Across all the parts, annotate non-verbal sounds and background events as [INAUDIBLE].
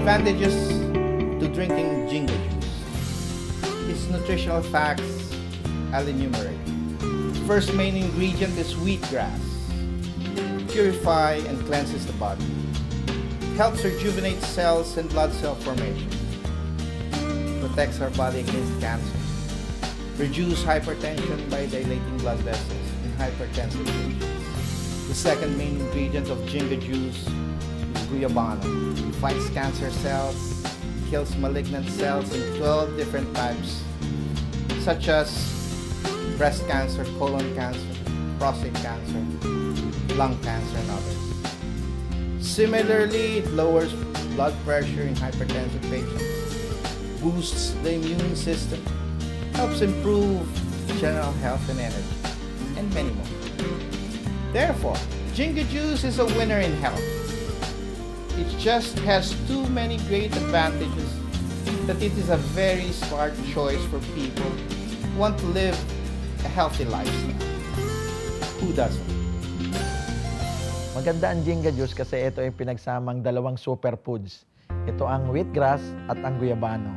advantages to drinking ginger juice. Its nutritional facts I'll enumerate. First main ingredient is wheatgrass. Purify and cleanses the body. Helps rejuvenate cells and blood cell formation. Protects our body against cancer. Reduce hypertension by dilating blood vessels in hypertensive patients. The second main ingredient of ginger juice Guiabana. It fights cancer cells, kills malignant cells in 12 different types, such as breast cancer, colon cancer, prostate cancer, lung cancer, and others. Similarly, it lowers blood pressure in hypertensive patients, boosts the immune system, helps improve general health and energy, and many more. Therefore, Jinga Juice is a winner in health. it just has too many great advantages that it is a very smart choice for people who want to live a healthy lifestyle. Who doesn't? Maganda ang Jinga Juice kasi ito ay pinagsamang dalawang superfoods. Ito ang wheatgrass at ang guyabano.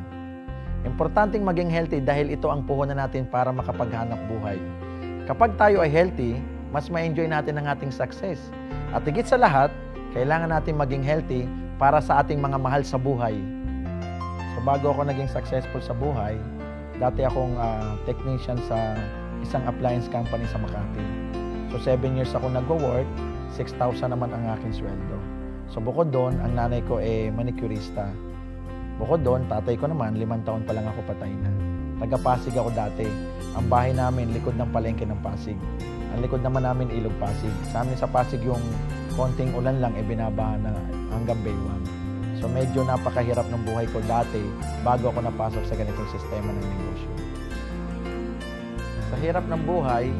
Importanteng maging healthy dahil ito ang puhunan natin para makapaghanap buhay. Kapag tayo ay healthy, mas ma-enjoy natin ang ating success. At higit sa lahat, kailangan natin maging healthy para sa ating mga mahal sa buhay. So bago ako naging successful sa buhay, dati akong uh, technician sa isang appliance company sa Makati. So 7 years ako nagwo-work, 6,000 naman ang aking sweldo. So bukod doon, ang nanay ko eh manicurista. Bukod doon, tatay ko naman, 5 taon pa lang ako patay na. Taga Pasig ako dati. Ang bahay namin, likod ng palengke ng Pasig. Ang likod naman namin, Ilog Pasig. Sa amin sa Pasig yung konting ulan lang, eh binaba na hanggang baywang. So medyo napakahirap ng buhay ko dati bago ako napasok sa ganitong sistema ng negosyo. Sa hirap ng buhay,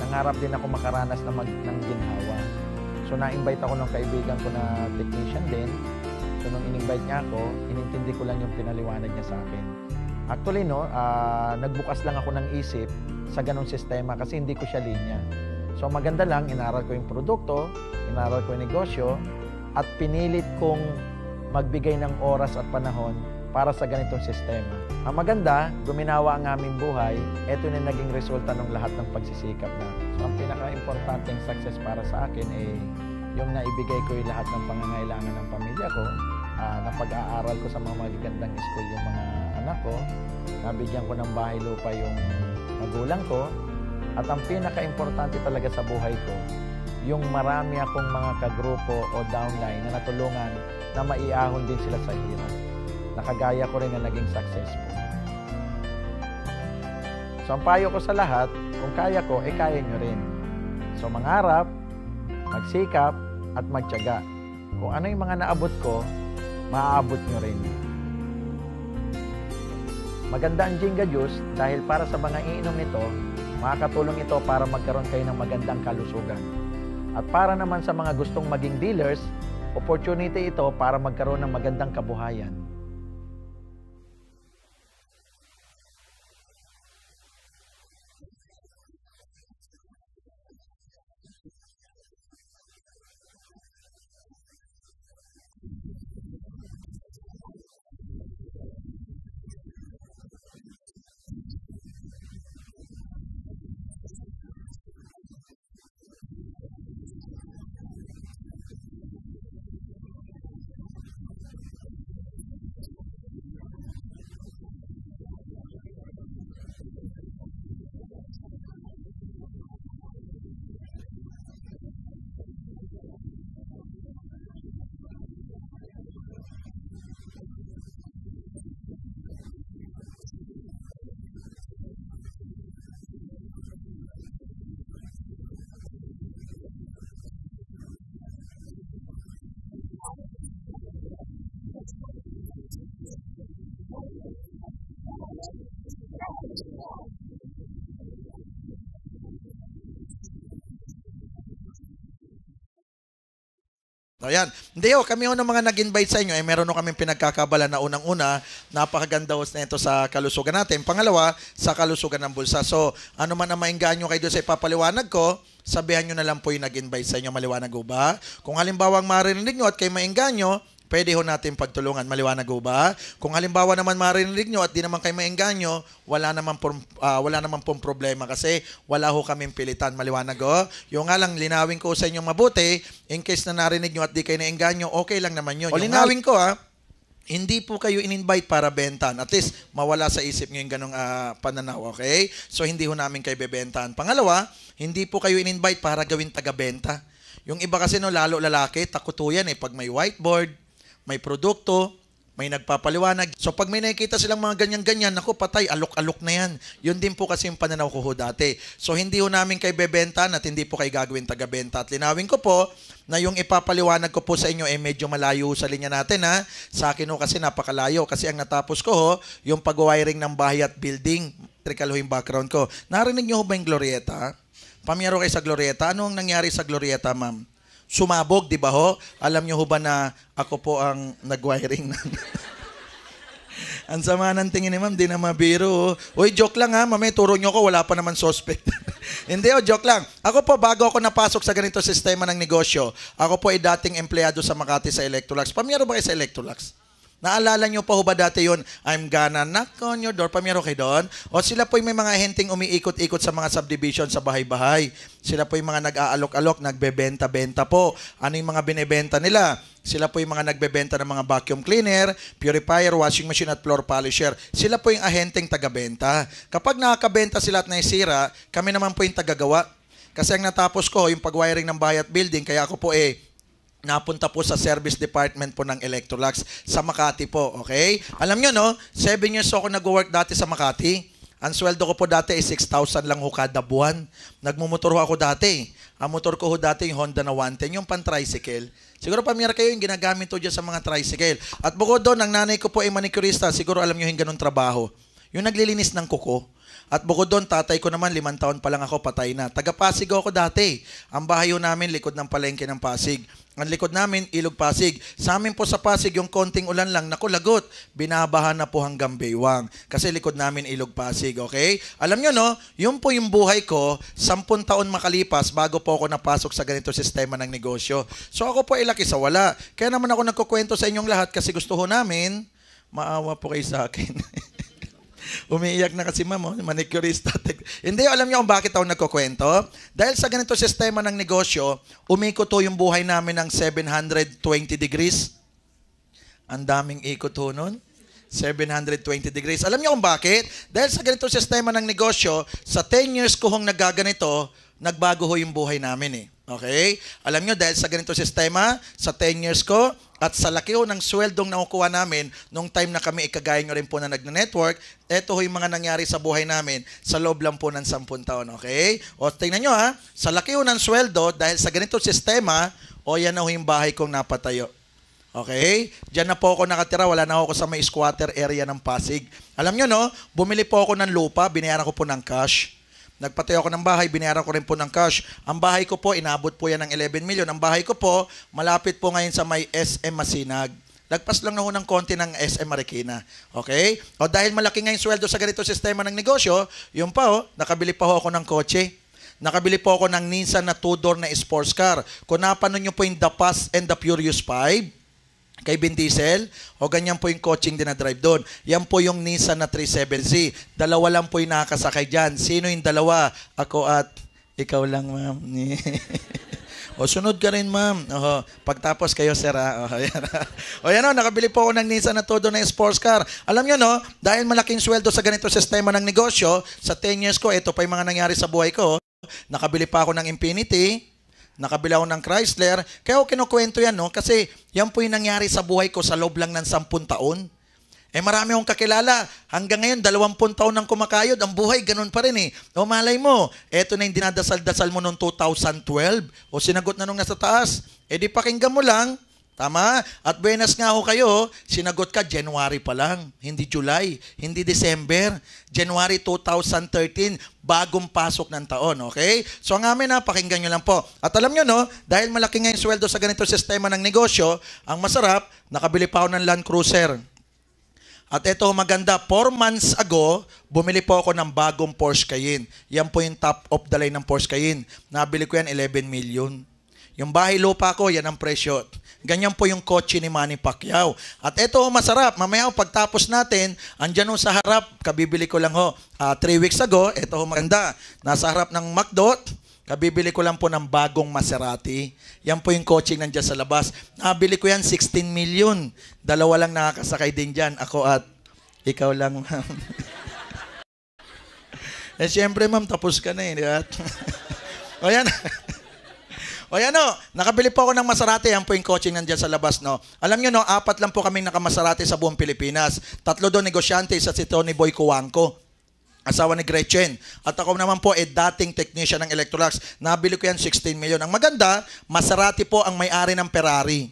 nangarap din ako makaranas na mag, ng ginhawa. So na-invite ako ng kaibigan ko na technician din. So nung in-invite niya ako, inintindi ko lang yung pinaliwanag niya sa akin. Actually, no, uh, nagbukas lang ako ng isip sa ganong sistema kasi hindi ko siya linya. So maganda lang, inaral ko yung produkto, inaral ko yung negosyo, at pinilit kong magbigay ng oras at panahon para sa ganitong sistema. Ang maganda, guminawa ang aming buhay, ito na naging resulta ng lahat ng pagsisikap na. So, ang pinaka-importanting success para sa akin ay yung naibigay ko yung lahat ng pangangailangan ng pamilya ko, uh, ah, pag aaral ko sa mga magagandang school yung mga anak ko, nabigyan ko ng bahay lupa yung magulang ko, at ang pinaka-importante talaga sa buhay ko, yung marami akong mga kagrupo o downline na natulungan na maiahon din sila sa hirap. Nakagaya ko rin na naging successful. So ang payo ko sa lahat, kung kaya ko, eh kaya nyo rin. So mangarap, magsikap, at magtyaga. Kung ano yung mga naabot ko, maaabot nyo rin. Maganda ang Jinga Juice dahil para sa mga iinom nito, Makakatulong ito para magkaroon kayo ng magandang kalusugan. At para naman sa mga gustong maging dealers, opportunity ito para magkaroon ng magandang kabuhayan. So, ayan. Hindi, oh, kami ho oh, ng mga nag-invite sa inyo, eh, meron ho oh kami pinagkakabala na unang-una, napakaganda ho oh, na ito sa kalusugan natin. Pangalawa, sa kalusugan ng bulsa. So, ano man ang mainganyo kayo doon sa ipapaliwanag ko, sabihan nyo na lang po yung nag-invite sa inyo, maliwanag ho ba? Kung halimbawa ang marinig nyo at kayo mainganyo, Pwede ho natin pagtulungan. Maliwanag ho ba? Kung halimbawa naman marinig nyo at di naman kayo maengganyo, wala naman pong, uh, wala naman pong problema kasi wala ho kaming pilitan. Maliwanag ho? Yung nga lang, linawin ko sa inyo mabuti, in case na narinig nyo at di kayo naengganyo, okay lang naman yun. O linawin ko ha, ah. hindi po kayo in-invite para bentan. At least, mawala sa isip nyo yung ganong uh, pananaw, okay? So, hindi ho namin kayo bebentahan. Pangalawa, hindi po kayo in-invite para gawin taga-benta. Yung iba kasi no, lalo lalaki, takot yan eh. Pag may whiteboard, may produkto, may nagpapaliwanag. So pag may nakikita silang mga ganyan-ganyan, naku patay, alok-alok na yan. Yun din po kasi yung pananaw ko dati. So hindi ho namin kay bebenta at hindi po kay gagawin taga-benta. At linawin ko po na yung ipapaliwanag ko po sa inyo eh medyo malayo sa linya natin ha. Sa akin ho kasi napakalayo kasi ang natapos ko ho, yung pag-wiring ng bahay at building. Electrical ho yung background ko. Narinig nyo ho ba yung Glorieta? Pamiyaro kayo sa Glorieta. Ano ang nangyari sa Glorieta, ma'am? sumabog, di ba ho? Alam niyo ho ba na ako po ang nag-wiring na... [LAUGHS] ang sama ng tingin ni ma'am, di na mabiro. Oh. Uy, joke lang ha, mamay, turo nyo ko, wala pa naman suspect. [LAUGHS] Hindi, oh, joke lang. Ako po, bago ako napasok sa ganito sistema ng negosyo, ako po ay dating empleyado sa Makati sa Electrolux. Pamiyaro ba kayo sa Electrolux? Naalala nyo pa ho ba dati yun? I'm gonna knock on your door. Pamiro kay doon. O sila po'y may mga henting umiikot-ikot sa mga subdivision sa bahay-bahay. Sila po'y mga nag-aalok-alok, nagbebenta-benta po. Ano yung mga binebenta nila? Sila po'y mga nagbebenta ng mga vacuum cleaner, purifier, washing machine at floor polisher. Sila po'y yung taga-benta. Kapag nakakabenta sila at naisira, kami naman po yung tagagawa. Kasi ang natapos ko, yung pag-wiring ng bahay at building, kaya ako po eh, napunta po sa service department po ng Electrolux sa Makati po, okay? Alam nyo, no? 7 years ako nag-work dati sa Makati. Ang sweldo ko po dati ay 6,000 lang ho kada buwan. Nagmumotor ho ako dati. Ang motor ko ho dati yung Honda na 110, yung pan-tricycle. Siguro pamira kayo yung ginagamit ho dyan sa mga tricycle. At bukod doon, ang nanay ko po ay manicurista. Siguro alam nyo yung ganun trabaho. Yung naglilinis ng kuko. At bukod doon, tatay ko naman, limang taon pa lang ako, patay na. Taga Pasig ako dati. Ang bahay namin, likod ng palengke ng Pasig. Ang likod namin, Ilog Pasig. Sa amin po sa Pasig, yung konting ulan lang, naku, lagot. Binabahan na po hanggang Baywang. Kasi likod namin, Ilog Pasig, okay? Alam nyo, no? Yun po yung buhay ko, sampun taon makalipas bago po ako napasok sa ganito sistema ng negosyo. So ako po ilaki sa wala. Kaya naman ako nagkukwento sa inyong lahat kasi gusto ho namin, maawa po kayo sa akin. [LAUGHS] Umiiyak na kasi ma'am, oh, manicurista. [LAUGHS] Hindi, alam niyo kung bakit ako nagkukwento? Dahil sa ganito sistema ng negosyo, umikot to yung buhay namin ng 720 degrees. Ang daming ikot ho nun. 720 degrees. Alam niyo kung bakit? Dahil sa ganito sistema ng negosyo, sa 10 years ko hong nagaganito, nagbago ho yung buhay namin eh. Okay? Alam nyo, dahil sa ganito sistema, sa 10 years ko, at sa laki ng sweldong nakukuha namin nung time na kami ikagaya nyo rin po na nag-network, eto ho yung mga nangyari sa buhay namin sa loob lang po ng 10 taon. Okay? O tingnan nyo ha, sa laki ng sweldo, dahil sa ganito sistema, o yan na ho yung bahay kong napatayo. Okay? Diyan na po ako nakatira. Wala na ako sa may squatter area ng Pasig. Alam nyo, no? Bumili po ako ng lupa. Binayaran ko po ng cash. Nagpatayo ako ng bahay, binayaran ko rin po ng cash. Ang bahay ko po, inabot po yan ng 11 million. Ang bahay ko po, malapit po ngayon sa may SM Masinag. Lagpas lang na ho ng konti ng SM Marikina. Okay? O dahil malaki nga sweldo sa ganito sistema ng negosyo, yun pa ho, oh, nakabili pa ho ako ng kotse. Nakabili po ako ng Nissan na two-door na sports car. Kung napanood nyo po yung The Fast and the Furious 5, kay Vin Diesel, o ganyan po yung coaching din na drive doon. Yan po yung Nissan na 37 z Dalawa lang po yung nakakasakay dyan. Sino yung dalawa? Ako at ikaw lang, ma'am. [LAUGHS] o sunod ka rin, ma'am. Oho. Pagtapos kayo, sir. Ha? O, yan. o yan o, nakabili po ako ng Nissan na todo na sports car. Alam nyo, no? Dahil malaking sweldo sa ganito sistema ng negosyo, sa 10 years ko, ito pa yung mga nangyari sa buhay ko. Nakabili pa ako ng Infinity, Nakabila ako ng Chrysler. Kaya ako kinukwento yan, no? Kasi yan po yung nangyari sa buhay ko sa loob lang ng sampun taon. Eh marami akong kakilala. Hanggang ngayon, dalawampun taon nang kumakayod. Ang buhay, ganun pa rin eh. O malay mo, eto na yung dinadasal-dasal mo noong 2012. O sinagot na nung nasa taas. Eh di pakinggan mo lang, Tama? At buenas nga ho kayo, sinagot ka January pa lang, hindi July, hindi December, January 2013, bagong pasok ng taon, okay? So ang amin na, pakinggan nyo lang po. At alam nyo no, dahil malaki nga yung sweldo sa ganito sistema ng negosyo, ang masarap, nakabili pa ako ng Land Cruiser. At ito maganda, 4 months ago, bumili po ako ng bagong Porsche Cayenne. Yan po yung top of the line ng Porsche Cayenne. Nabili ko yan 11 million. Yung bahay lupa ko, yan ang presyo. Ganyan po yung kotse ni Manny Pacquiao. At ito ho, masarap. Mamaya ho, pagtapos natin, andyan ho sa harap, kabibili ko lang ho, uh, three weeks ago, ito ho maganda. Nasa harap ng McDo, kabibili ko lang po ng bagong Maserati. Yan po yung kotse nandiyan sa labas. Nabili ko yan, 16 million. Dalawa lang nakakasakay din dyan, ako at ikaw lang, [LAUGHS] eh, siyempre, ma'am, tapos ka na eh. Di [LAUGHS] o yan. [LAUGHS] O yan o, nakabili po ako ng Maserati. Yan po yung coaching nandiyan sa labas. No? Alam nyo, no, apat lang po kami nakamaserati sa buong Pilipinas. Tatlo doon negosyante, isa si Tony Boy Kuwangko asawa ni Gretchen. At ako naman po ay eh, dating technician ng Electrolux. Nabili ko yan 16 million. Ang maganda, Maserati po ang may-ari ng Ferrari.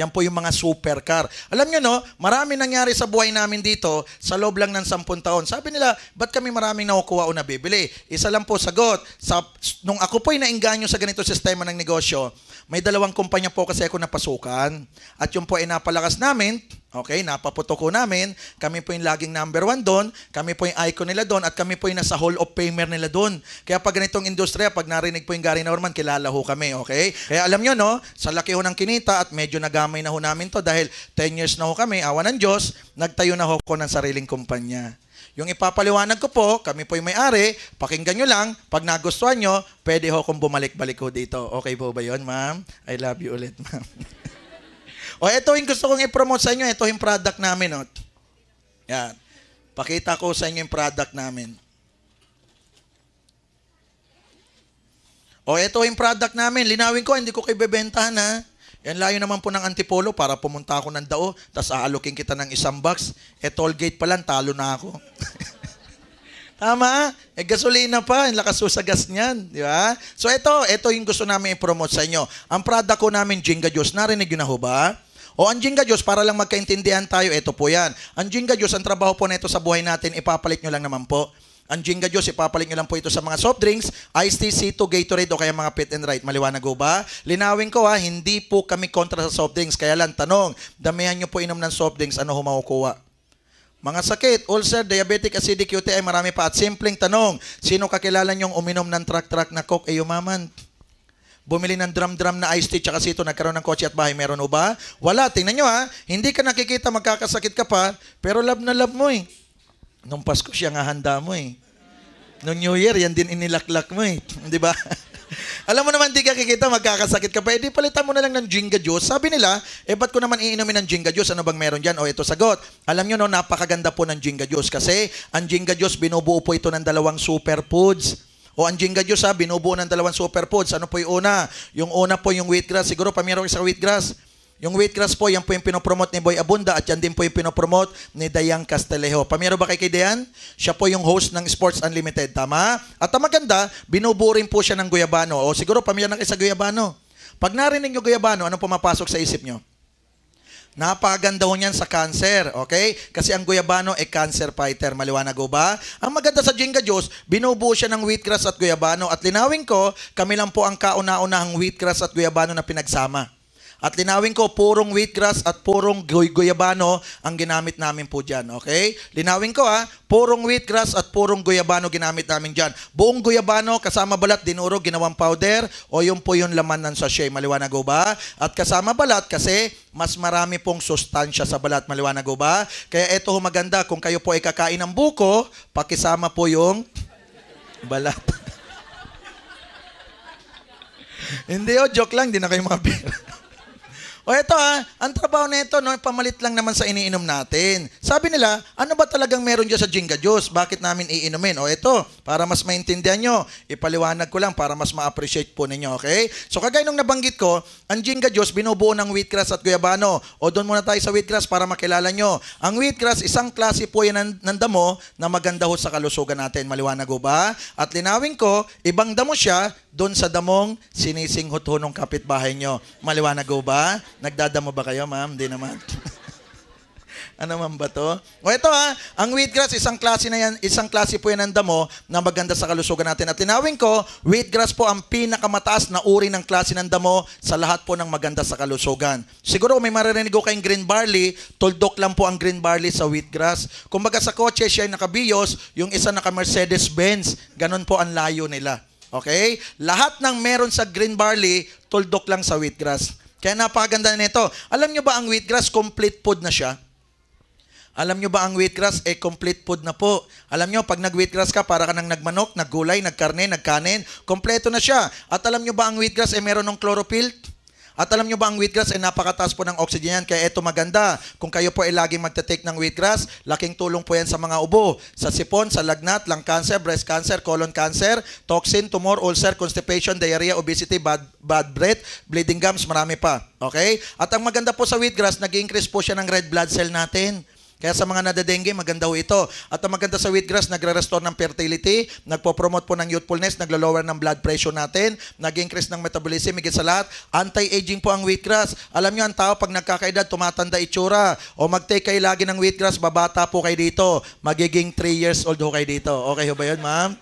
Yan po yung mga supercar. Alam nyo no, marami nangyari sa buhay namin dito sa loob lang ng 10 taon. Sabi nila, ba't kami maraming nakukuha o nabibili? Isa lang po sagot. Sa, nung ako po'y nainganyo sa ganito sistema ng negosyo, may dalawang kumpanya po kasi ako napasukan. At yung po ay napalakas namin, Okay, napaputoko namin. Kami po yung laging number one doon. Kami po yung icon nila doon. At kami po yung nasa Hall of Famer nila doon. Kaya pag ganitong industriya, pag narinig po yung Gary Norman, kilala ho kami. Okay? Kaya alam nyo, no? Sa laki ho ng kinita at medyo nagamay na ho namin to dahil 10 years na ho kami, awa ng Diyos, nagtayo na ho ko ng sariling kumpanya. Yung ipapaliwanag ko po, kami po yung may-ari, pakinggan nyo lang, pag nagustuhan nyo, pwede ho kong bumalik-balik ho dito. Okay po ba yon ma'am? I love you ulit, ma'am. [LAUGHS] O ito yung gusto kong i-promote sa inyo. Ito yung product namin. Oh. Yan. Pakita ko sa inyo yung product namin. O ito yung product namin. Linawin ko, hindi ko kayo bebentahan ha. Yan layo naman po ng antipolo para pumunta ako ng dao, tapos aalukin kita ng isang box. E eh, toll gate pa lang, talo na ako. [LAUGHS] Tama? Eh, gasolina pa. Ang lakas sa gas niyan. Di ba? So, ito. Ito yung gusto namin i-promote sa inyo. Ang product ko namin, Jenga Juice. Narinig yun na ho ba? O andyan ka Diyos, para lang magkaintindihan tayo, ito po yan. Andyan ka Diyos, ang trabaho po nito sa buhay natin, ipapalit nyo lang naman po. Anjing ka Diyos, ipapalit nyo lang po ito sa mga soft drinks, iced tea, c Gatorade o kaya mga pit and right. Maliwanag ho ba? Linawin ko ha, hindi po kami kontra sa soft drinks. Kaya lang, tanong, damihan nyo po inom ng soft drinks, ano ho Mga sakit, ulcer, diabetic, acidic, UTI, marami pa. At simpleng tanong, sino kakilala nyong uminom ng track-track na coke? Eh, umaman bumili ng drum-drum na iced tea tsaka sito, nagkaroon ng kotse at bahay, meron o ba? Wala, tingnan nyo ha, hindi ka nakikita, magkakasakit ka pa, pero love na love mo eh. Nung Pasko siya nga handa mo eh. Nung New Year, yan din inilaklak mo eh. [LAUGHS] Di ba? [LAUGHS] Alam mo naman, di ka kikita, magkakasakit ka pa. Eh, palitan mo na lang ng Jinga Juice. Sabi nila, eh, ba't ko naman iinumin ng Jinga Juice? Ano bang meron dyan? O, ito sagot. Alam nyo, no, napakaganda po ng Jinga Juice. Kasi, ang Jinga Juice, binubuo po ito ng dalawang superfoods. O ang Jenga Diyos ha, binubuo ng dalawang superfoods. Ano po yung una? Yung una po yung wheatgrass. Siguro pamirong sa wheatgrass. Yung wheatgrass po, yan po yung pinopromote ni Boy Abunda at yan din po yung pinopromote ni Dayang Castelejo. Pamiro ba kay kay Dayan? Siya po yung host ng Sports Unlimited, tama? At ang maganda, binubuo rin po siya ng Guyabano. O siguro pamiro na kay sa Guyabano. Pag narinig nyo Guyabano, anong pumapasok sa isip nyo? Napaganda ho niyan sa cancer, okay? Kasi ang guyabano ay cancer fighter. Maliwanag ho ba? Ang maganda sa Jenga Diyos, binubuo siya ng wheatgrass at guyabano. At linawin ko, kami lang po ang kauna-unahang wheatgrass at guyabano na pinagsama. At linawin ko, purong wheatgrass at purong guyabano ang ginamit namin po dyan. Okay? Linawin ko ha, purong wheatgrass at purong guyabano ginamit namin dyan. Buong guyabano, kasama balat, dinuro, ginawang powder, o yun po yung laman ng sachet. Maliwanag ko ba? At kasama balat kasi mas marami pong sustansya sa balat. Maliwanag ko ba? Kaya ito humaganda, kung kayo po ay kakain ng buko, pakisama po yung [LAUGHS] balat. [LAUGHS] Hindi o, oh, joke lang, di na kayo mapira. O ito ha, ah, ang trabaho nito, no, pamalit lang naman sa iniinom natin. Sabi nila, ano ba talagang meron dyan sa Jinga Juice? Bakit namin iinumin? O ito, para mas maintindihan nyo, ipaliwanag ko lang para mas ma-appreciate po ninyo, okay? So kagaya nung nabanggit ko, ang Jinga Juice binubuo ng wheatgrass at guyabano. O doon muna tayo sa wheatgrass para makilala nyo. Ang wheatgrass, isang klase po yan ng, ng damo na maganda ho sa kalusugan natin. Maliwanag ho ba? At linawin ko, ibang damo siya doon sa damong sinisinghot ho nung kapitbahay nyo. Maliwanag ho ba? Nagdadamo ba kayo, ma'am? Hindi naman. [LAUGHS] ano man ba to? O ito ha, ah. ang wheatgrass, isang klase na yan, isang klase po yan ng damo na maganda sa kalusugan natin. At tinawin ko, wheatgrass po ang pinakamataas na uri ng klase ng damo sa lahat po ng maganda sa kalusugan. Siguro kung may maririnig ko kayong green barley, tuldok lang po ang green barley sa wheatgrass. Kumbaga sa kotse siya ay nakabiyos, yung isa naka Mercedes-Benz, ganun po ang layo nila. Okay? Lahat ng meron sa green barley, tuldok lang sa wheatgrass. Kaya napakaganda nito. Na Alam nyo ba ang wheatgrass, complete food na siya? Alam nyo ba ang wheatgrass, eh complete food na po. Alam nyo, pag nag-wheatgrass ka, para ka nang nagmanok, naggulay, nagkarne, nagkanin, kompleto na siya. At alam nyo ba ang wheatgrass, eh meron ng chlorophyll? At alam nyo ba ang wheatgrass ay napakataas po ng oxygen yan, kaya ito maganda. Kung kayo po ay laging magte-take ng wheatgrass, laking tulong po yan sa mga ubo, sa sipon, sa lagnat, lung cancer, breast cancer, colon cancer, toxin, tumor, ulcer, constipation, diarrhea, obesity, bad, bad breath, bleeding gums, marami pa. Okay? At ang maganda po sa wheatgrass, nag-increase po siya ng red blood cell natin. Kaya sa mga nadadengge, maganda ho ito. At ang maganda sa wheatgrass, nagre-restore ng fertility, nagpo-promote po ng youthfulness, naglo-lower ng blood pressure natin, nag-increase ng metabolism, higit sa lahat. Anti-aging po ang wheatgrass. Alam nyo, ang tao pag nagkakaedad, tumatanda itsura. O mag-take kayo lagi ng wheatgrass, babata po kayo dito. Magiging 3 years old ho kayo dito. Okay ho ba yun, ma'am?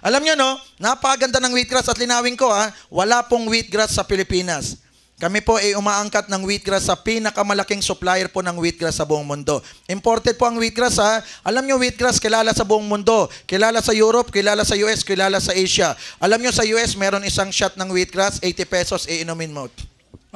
Alam nyo, no? Napaganda ng wheatgrass at linawin ko, ha? Ah. Wala pong wheatgrass sa Pilipinas. Kami po ay umaangkat ng wheatgrass sa pinakamalaking supplier po ng wheatgrass sa buong mundo. Imported po ang wheatgrass ha. Alam nyo wheatgrass kilala sa buong mundo. Kilala sa Europe, kilala sa US, kilala sa Asia. Alam nyo sa US meron isang shot ng wheatgrass, 80 pesos, iinumin mo.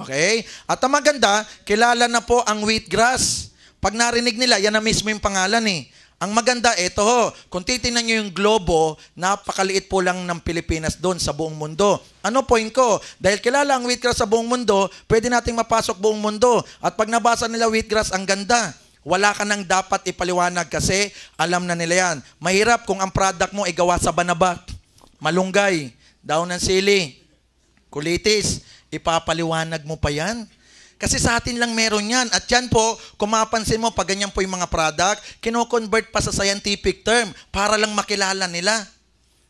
Okay? At ang maganda, kilala na po ang wheatgrass. Pag narinig nila, yan na mismo yung pangalan eh. Ang maganda, ito ho, kung titingnan nyo yung globo, napakaliit po lang ng Pilipinas doon sa buong mundo. Ano point ko? Dahil kilala ang wheatgrass sa buong mundo, pwede nating mapasok buong mundo. At pag nabasa nila wheatgrass, ang ganda. Wala ka nang dapat ipaliwanag kasi alam na nila yan. Mahirap kung ang product mo ay gawa sa banabat, malunggay, daon ng sili, kulitis, ipapaliwanag mo pa yan. Kasi sa atin lang meron yan. At yan po, kung mapansin mo, pag ganyan po yung mga product, kinoconvert pa sa scientific term para lang makilala nila.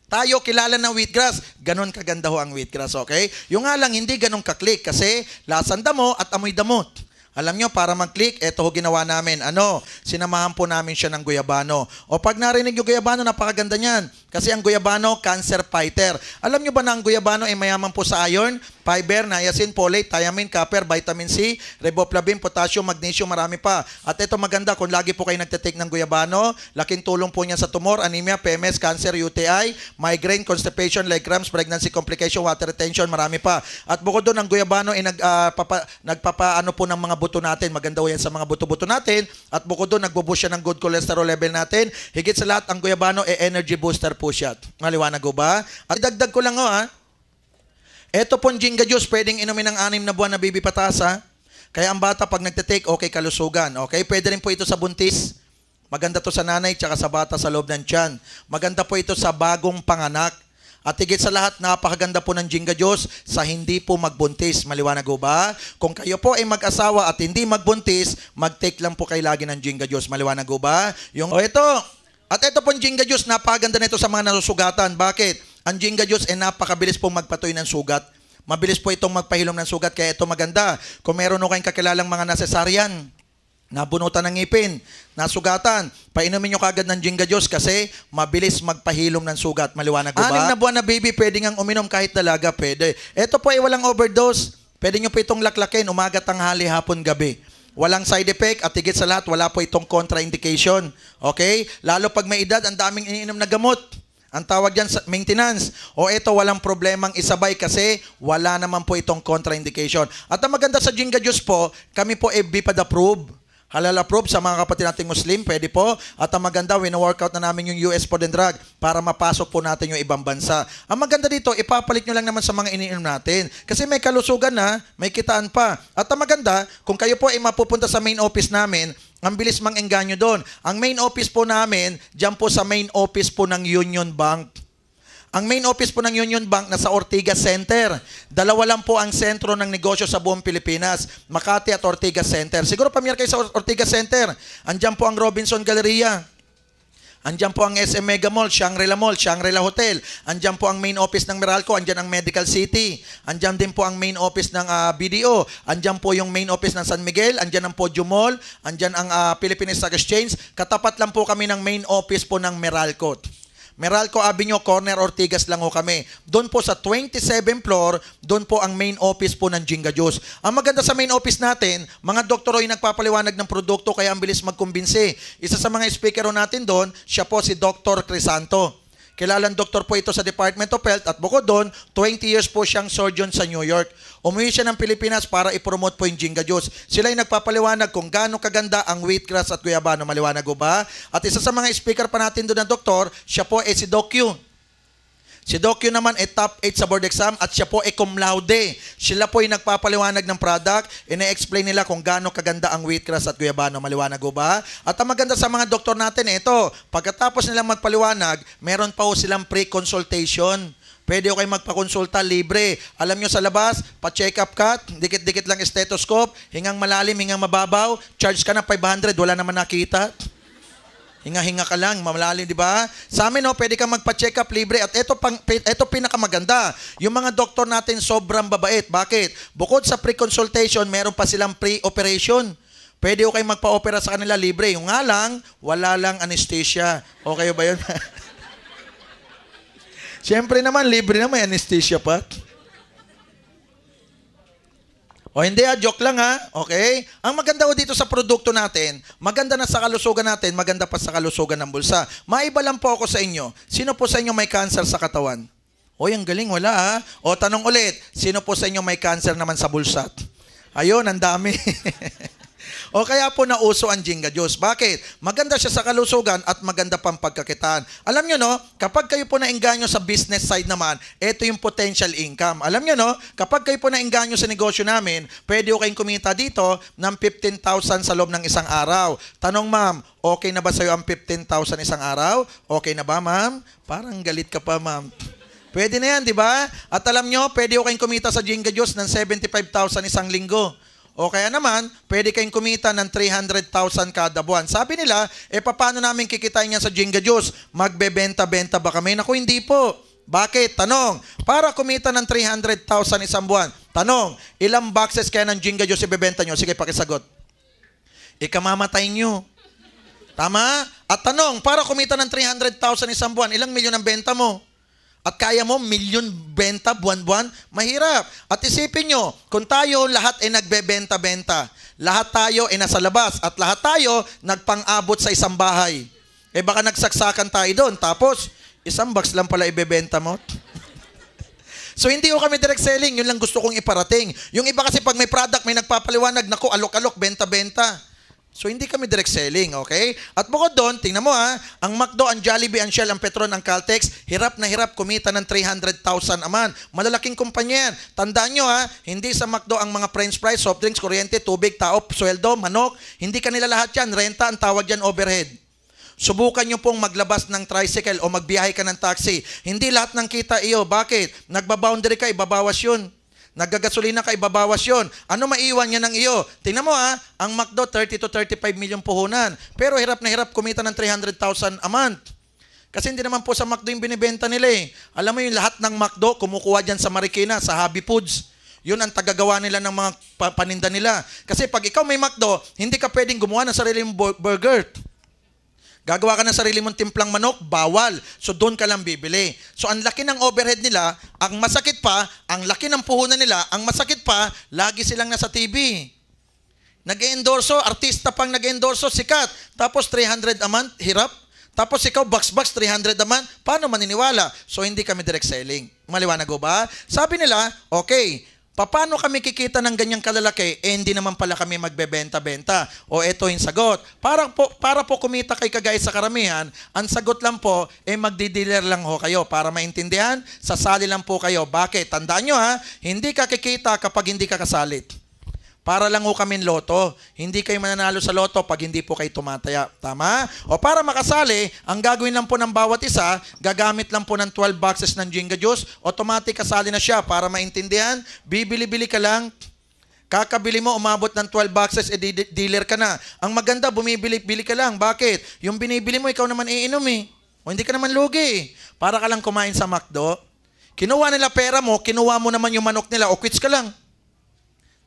Tayo kilala ng wheatgrass. Ganon kaganda ho ang wheatgrass, okay? Yung nga lang, hindi ganon kaklik kasi lasan damo at amoy damot. Alam nyo, para mag-click, eto ho ginawa namin. Ano? Sinamahan po namin siya ng guyabano. O pag narinig yung guyabano, napakaganda niyan. Kasi ang guyabano, cancer fighter. Alam nyo ba na ang guyabano ay mayaman po sa iron, fiber, niacin, folate, thiamine, copper, vitamin C, riboflavin, potassium, magnesium, marami pa. At ito maganda kung lagi po kayo nagtitake ng guyabano, laking tulong po niya sa tumor, anemia, PMS, cancer, UTI, migraine, constipation, leg cramps, pregnancy complication, water retention, marami pa. At bukod doon, ang guyabano ay nag, uh, papa, nagpapaano po ng mga buto natin. Maganda yan sa mga buto-buto natin. At bukod doon, nagbubush siya ng good cholesterol level natin. Higit sa lahat, ang guyabano ay energy booster po siya. Maliwanag ba? At dagdag ko lang ho ha. Ah. Ito pong Jinga Juice, pwedeng inumin ng anim na buwan na baby patasa. Ah. Kaya ang bata pag nagte-take, okay kalusugan. Okay, pwede rin po ito sa buntis. Maganda to sa nanay tsaka sa bata sa loob ng tiyan. Maganda po ito sa bagong panganak. At higit sa lahat, napakaganda po ng Jinga Diyos sa hindi po magbuntis. Maliwanag ba? Kung kayo po ay mag-asawa at hindi magbuntis, mag-take lang po kay lagi ng Jinga Diyos. Maliwanag ba? Yung, o oh, ito, at ito pong Jinga Juice, napaganda nito sa mga nasusugatan. Bakit? Ang Jinga Juice ay eh, napakabilis pong magpatuloy ng sugat. Mabilis po itong magpahilom ng sugat, kaya ito maganda. Kung meron o kayong kakilalang mga nasesaryan, nabunutan ng ngipin, nasugatan, painumin nyo kagad ng Jinga Diyos kasi mabilis magpahilom ng sugat. Maliwanag ba? Anim na buwan na baby, pwede ngang uminom kahit talaga, pwede. Ito po ay walang overdose. Pwede nyo po itong laklakin, umaga, tanghali, hapon, gabi. Walang side effect at higit sa lahat, wala po itong contraindication. Okay? Lalo pag may edad, ang daming iniinom na gamot. Ang tawag sa maintenance. O ito, walang problemang isabay kasi wala naman po itong contraindication. At ang maganda sa Jinga Juice po, kami po FB pad approved. Halal approved sa mga kapatid nating Muslim, pwede po. At ang maganda, wino-workout na namin yung US Food and Drug para mapasok po natin yung ibang bansa. Ang maganda dito, ipapalit nyo lang naman sa mga iniinom natin. Kasi may kalusugan na, may kitaan pa. At ang maganda, kung kayo po ay mapupunta sa main office namin, ang bilis mang engganyo doon. Ang main office po namin, dyan po sa main office po ng Union Bank ang main office po ng Union Bank nasa Ortiga Center. Dalawa lang po ang sentro ng negosyo sa buong Pilipinas, Makati at Ortiga Center. Siguro pamilyar kayo sa Ortiga Center. Andiyan po ang Robinson Galleria. Andiyan po ang SM Mega Mall, Shangri-La Mall, Shangri-La Hotel. Andiyan po ang main office ng Meralco, andiyan ang Medical City. Andiyan din po ang main office ng uh, ah, BDO. Andiyan po yung main office ng San Miguel, andiyan ang Podium Mall, andiyan ang uh, Philippine Stock Exchange. Katapat lang po kami ng main office po ng Meralco. Meralco Avenue, corner Ortigas lang ho kami. Doon po sa 27 floor, doon po ang main office po ng Jinga Juice. Ang maganda sa main office natin, mga doktor ay nagpapaliwanag ng produkto kaya ang bilis magkumbinsi. Isa sa mga speaker natin doon, siya po si Dr. Crisanto. Kilalang doktor po ito sa Department of Health at bukod doon, 20 years po siyang surgeon sa New York. Umuwi siya ng Pilipinas para ipromote po yung Jinga Juice. Sila yung nagpapaliwanag kung gaano kaganda ang wheatgrass at guyabano. Maliwanag ko ba? At isa sa mga speaker pa natin doon na doktor, siya po ay si Doc Q. Si Dokyo naman ay top 8 sa board exam at siya po ay cum laude. Sila po ay nagpapaliwanag ng product, ina-explain nila kung gaano kaganda ang wheatgrass at guyabano. Maliwanag ko ba? At ang maganda sa mga doktor natin, ito, pagkatapos nilang magpaliwanag, meron pa po silang pre-consultation. Pwede ko kayo magpakonsulta libre. Alam nyo sa labas, pa-check up ka, dikit-dikit lang stethoscope, hingang malalim, hingang mababaw, charge ka na 500, wala naman nakita. Hinga-hinga ka lang, mamalalim, di ba? Sa amin, oh, pwede kang magpa-check up libre. At ito, pang, ito pinakamaganda. Yung mga doktor natin sobrang babait. Bakit? Bukod sa pre-consultation, meron pa silang pre-operation. Pwede ko kayo magpa-opera sa kanila libre. Yung nga lang, wala lang anesthesia. Okay ba yun? [LAUGHS] Siyempre naman, libre naman, anesthesia pa. O hindi ah, joke lang ha. Ah. Okay? Ang maganda ho dito sa produkto natin, maganda na sa kalusugan natin, maganda pa sa kalusugan ng bulsa. Maiba lang po ako sa inyo. Sino po sa inyo may cancer sa katawan? Oy, ang galing, wala ha. Ah. O tanong ulit, sino po sa inyo may cancer naman sa bulsa? Ayun, ang dami. [LAUGHS] O kaya po nauso ang Jinga Juice. Bakit? Maganda siya sa kalusugan at maganda pang pagkakitaan. Alam nyo, no? Kapag kayo po nainganyo sa business side naman, ito yung potential income. Alam nyo, no? Kapag kayo po nainganyo sa negosyo namin, pwede ko kayong kumita dito ng 15,000 sa loob ng isang araw. Tanong ma'am, okay na ba sa'yo ang 15,000 isang araw? Okay na ba ma'am? Parang galit ka pa ma'am. Pwede na yan, di ba? At alam nyo, pwede ko kayong kumita sa Jenga Diyos ng 75,000 isang linggo. O kaya naman, pwede kayong kumita ng 300,000 kada buwan. Sabi nila, e paano namin kikitain yan sa Jenga Juice? Magbebenta-benta ba kami? Naku, hindi po. Bakit? Tanong, para kumita ng 300,000 isang buwan, tanong, ilang boxes kaya ng Jenga Juice ibebenta nyo? Sige, pakisagot. Ikamamatay nyo. Tama? At tanong, para kumita ng 300,000 isang buwan, ilang milyon ang benta mo? at kaya mo milyon benta buwan-buwan, mahirap. At isipin nyo, kung tayo lahat ay nagbebenta-benta, lahat tayo ay nasa labas, at lahat tayo nagpang-abot sa isang bahay. Eh baka nagsaksakan tayo doon, tapos isang box lang pala ibebenta mo. [LAUGHS] so hindi ko kami direct selling, yun lang gusto kong iparating. Yung iba kasi pag may product, may nagpapaliwanag, nako alok-alok, benta-benta. So hindi kami direct selling, okay? At bukod doon, tingnan mo ha, ah, ang McDo, ang Jollibee, ang Shell, ang Petron, ang Caltex, hirap na hirap kumita ng 300,000 a month. Malalaking kumpanya yan. Tandaan nyo ha, ah, hindi sa McDo ang mga french fries, soft drinks, kuryente, tubig, tao, sweldo, manok, hindi kanila lahat yan. Renta ang tawag yan overhead. Subukan nyo pong maglabas ng tricycle o magbiyahe ka ng taxi. Hindi lahat ng kita iyo. Bakit? Nagbaboundary ka, ibabawas yun. Nagagasolina ka, ibabawas yon. Ano maiwan niya ng iyo? Tingnan mo ha, ah, ang McDo 30 to 35 million puhunan. Pero hirap na hirap kumita ng 300,000 a month. Kasi hindi naman po sa McDo yung binibenta nila eh. Alam mo yung lahat ng McDo, kumukuha dyan sa Marikina, sa Hobby Foods. Yun ang tagagawa nila ng mga paninda nila. Kasi pag ikaw may McDo, hindi ka pwedeng gumawa ng sarili mong burger. Gagawa ka ng sarili mong timplang manok, bawal. So doon ka lang bibili. So ang laki ng overhead nila, ang masakit pa, ang laki ng puhunan nila, ang masakit pa, lagi silang nasa TV. Nag-endorso, artista pang nag-endorso, sikat. Tapos 300 a month, hirap. Tapos ikaw, box-box, 300 a month. Paano maniniwala? So hindi kami direct selling. Maliwanag ko ba? Sabi nila, okay, Paano kami kikita ng ganyang kalalaki? Eh, hindi naman pala kami magbebenta-benta. O eto yung sagot. Para po, para po kumita kay kagay sa karamihan, ang sagot lang po, eh magdi-dealer lang ho kayo. Para maintindihan, sasali lang po kayo. Bakit? Tandaan nyo ha, hindi ka kikita kapag hindi ka kasalit. Para lang ho kami loto. Hindi kayo mananalo sa loto pag hindi po kayo tumataya. Tama? O para makasali, ang gagawin lang po ng bawat isa, gagamit lang po ng 12 boxes ng Jenga Juice, automatic kasali na siya para maintindihan. Bibili-bili ka lang, Kakabili mo, umabot ng 12 boxes, eh, dealer ka na. Ang maganda, bumibili-bili ka lang. Bakit? Yung binibili mo, ikaw naman iinom eh. O hindi ka naman lugi eh. Para ka lang kumain sa McDo. Kinuha nila pera mo, kinuha mo naman yung manok nila, o quits ka lang.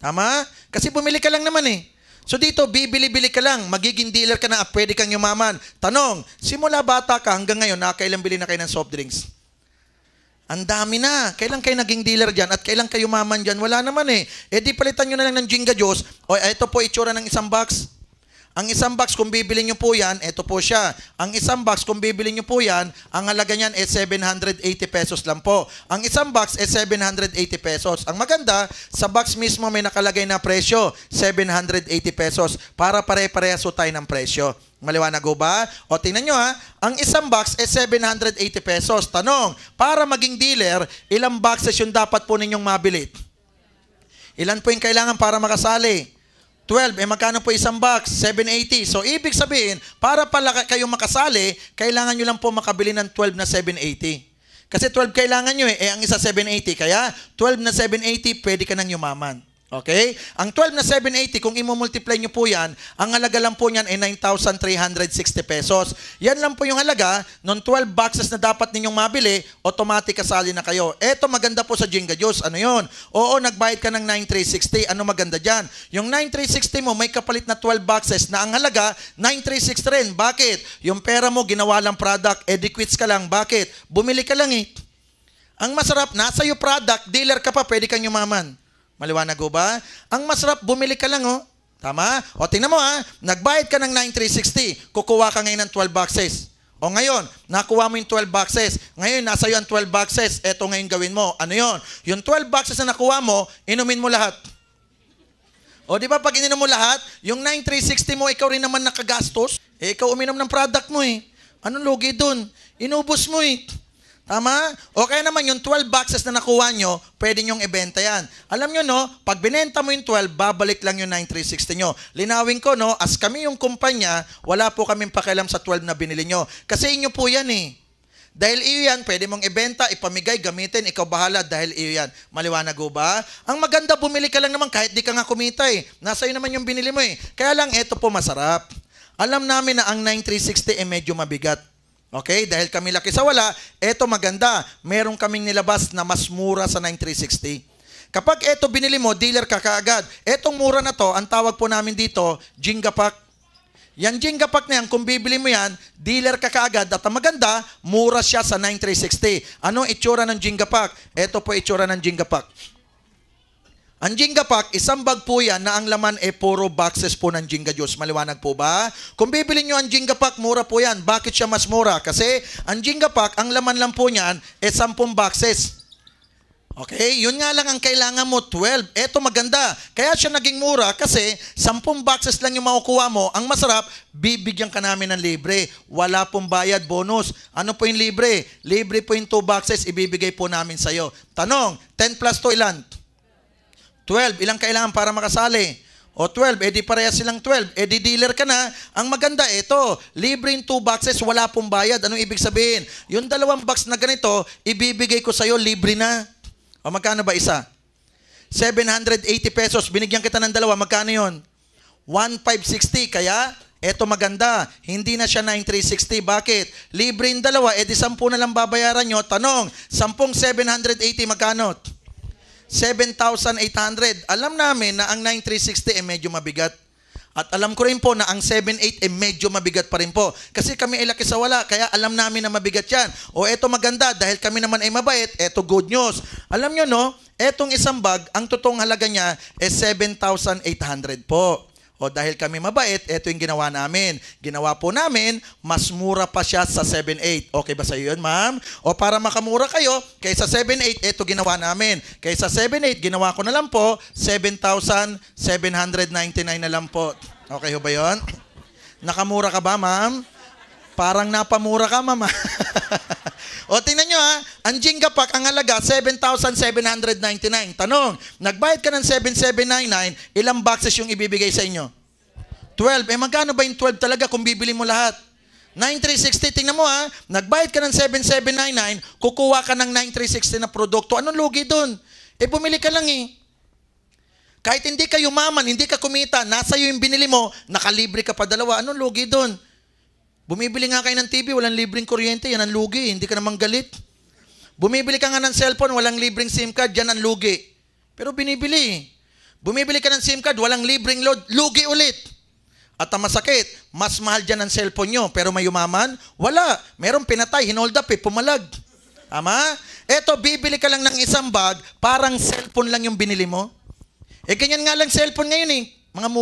Tama? Kasi bumili ka lang naman eh. So dito, bibili-bili ka lang, magiging dealer ka na at pwede kang yumaman. Tanong, simula bata ka hanggang ngayon, nakakailan bili na kayo ng soft drinks? Ang dami na. Kailan kayo naging dealer dyan at kailan kayo yumaman dyan? Wala naman eh. E di palitan nyo na lang ng Jinga Diyos. O ito po itsura ng isang box. Ang isang box, kung bibili nyo po yan, ito po siya. Ang isang box, kung bibili nyo po yan, ang halaga niyan ay 780 pesos lang po. Ang isang box ay 780 pesos. Ang maganda, sa box mismo may nakalagay na presyo, 780 pesos, para pare-parehas tayo ng presyo. Maliwanag ho ba? O tingnan nyo ha, ang isang box ay 780 pesos. Tanong, para maging dealer, ilang boxes yung dapat po ninyong mabilit? Ilan po yung kailangan para makasali? 12. Eh magkano po isang box? 780. So ibig sabihin, para pala kayong makasali, kailangan nyo lang po makabili ng 12 na 780. Kasi 12 kailangan nyo eh. Eh ang isa 780. Kaya 12 na 780, pwede ka nang yumaman. Okay? Ang 12 na 780, kung i-multiply nyo po yan, ang halaga lang po niyan ay 9,360 pesos. Yan lang po yung halaga, noong 12 boxes na dapat ninyong mabili, automatic kasali na kayo. Eto maganda po sa Jenga Juice, ano yon? Oo, nagbayad ka ng 9,360, ano maganda dyan? Yung 9,360 mo, may kapalit na 12 boxes na ang halaga, 9,360 rin. Bakit? Yung pera mo, ginawa lang product, edi eh, ka lang. Bakit? Bumili ka lang eh. Ang masarap, nasa yung product, dealer ka pa, pwede kang yumaman. Maliwanag ba? Ang masarap, bumili ka lang, oh. Tama? O tingnan mo, ha? Ah. Nagbayad ka ng 9,360. Kukuha ka ngayon ng 12 boxes. O ngayon, nakuha mo yung 12 boxes. Ngayon, nasa iyo ang 12 boxes. Ito ngayon gawin mo. Ano yon? Yung 12 boxes na nakuha mo, inumin mo lahat. O di ba pag ininom mo lahat, yung 9,360 mo, ikaw rin naman nakagastos. Eh, ikaw uminom ng product mo eh. Anong lugi dun? Inubos mo eh. Tama? Okay naman yung 12 boxes na nakuha nyo, pwede nyong ibenta yan. Alam nyo no, pag binenta mo yung 12, babalik lang yung 9360 nyo. Linawin ko no, as kami yung kumpanya, wala po kaming pakialam sa 12 na binili nyo. Kasi inyo po yan eh. Dahil iyo yan, pwede mong ibenta, ipamigay, gamitin, ikaw bahala dahil iyo yan. Maliwanag ho ba? Ang maganda, bumili ka lang naman kahit di ka nga kumita eh. Nasa iyo naman yung binili mo eh. Kaya lang, eto po masarap. Alam namin na ang 9360 ay eh medyo mabigat. Okay, dahil kami laki sa wala, eto maganda. Meron kaming nilabas na mas mura sa 9360. Kapag eto binili mo, dealer ka kaagad. Etong mura na to, ang tawag po namin dito, Jenga Pack. Yan Jenga Pack na yan, kung bibili mo yan, dealer ka kaagad. At maganda, mura siya sa 9360. Ano itsura ng Jenga Pack? Eto po itsura ng Jenga Pack. Ang Jinga pack, isang bag po yan na ang laman ay puro boxes po ng Jinga Juice. Maliwanag po ba? Kung bibili nyo ang Jinga pack, mura po yan. Bakit siya mas mura? Kasi ang Jinga pack, ang laman lang po niyan ay eh, 10 boxes. Okay, yun nga lang ang kailangan mo, 12. Eto maganda. Kaya siya naging mura kasi 10 boxes lang yung makukuha mo. Ang masarap, bibigyan ka namin ng libre. Wala pong bayad, bonus. Ano po yung libre? Libre po yung 2 boxes, ibibigay po namin sa'yo. Tanong, 10 plus 2 ilan? 12. Ilang kailangan para makasali? O 12, edi pareha silang 12. Edi dealer ka na. Ang maganda, ito, libreng 2 boxes, wala pong bayad. Anong ibig sabihin? Yung dalawang box na ganito, ibibigay ko sa'yo, libre na. O magkano ba isa? 780 pesos. Binigyan kita ng dalawa, magkano yon? 1,560. Kaya, eto maganda. Hindi na siya 9,360. Bakit? Libre yung dalawa, edi 10 na lang babayaran nyo. Tanong, 10, 780, magkano? 10,780. 7,800. Alam namin na ang 9,360 ay medyo mabigat. At alam ko rin po na ang 7 ay medyo mabigat pa rin po. Kasi kami ay laki sa wala, kaya alam namin na mabigat yan. O eto maganda, dahil kami naman ay mabait, eto good news. Alam nyo no, etong isang bag, ang totoong halaga niya ay 7,800 po. O dahil kami mabait, ito yung ginawa namin. Ginawa po namin, mas mura pa siya sa 7-8. Okay ba sa iyo yun, ma'am? O para makamura kayo, kaysa 7-8, eto ginawa namin. Kaysa 7-8, ginawa ko na lang po, 7,799 na lang po. Okay ho ba yun? Nakamura ka ba, ma'am? Parang napamura ka, mama. [LAUGHS] o tingnan nyo ha, ang Jingapak, ang halaga, 7,799. Tanong, nagbayad ka ng 7,799, ilang boxes yung ibibigay sa inyo? 12. Eh magkano ba yung 12 talaga kung bibili mo lahat? 9360, tingnan mo ha, nagbayad ka ng 7799, kukuha ka ng 9360 na produkto. Anong lugi doon? Eh bumili ka lang eh. Kahit hindi ka yumaman, hindi ka kumita, nasa iyo yung binili mo, nakalibre ka pa dalawa. Anong lugi doon? Bumibili nga kayo ng TV, walang libreng kuryente, yan ang lugi, hindi ka naman galit. Bumibili ka nga ng cellphone, walang libreng SIM card, yan ang lugi. Pero binibili. Bumibili ka ng SIM card, walang libreng load, lugi ulit. At ang masakit, mas mahal dyan ang cellphone nyo, pero may umaman, wala. Merong pinatay, hinold up eh, pumalag. Ama? Eto, bibili ka lang ng isang bag, parang cellphone lang yung binili mo. Eh, ganyan nga lang cellphone ngayon eh. Mga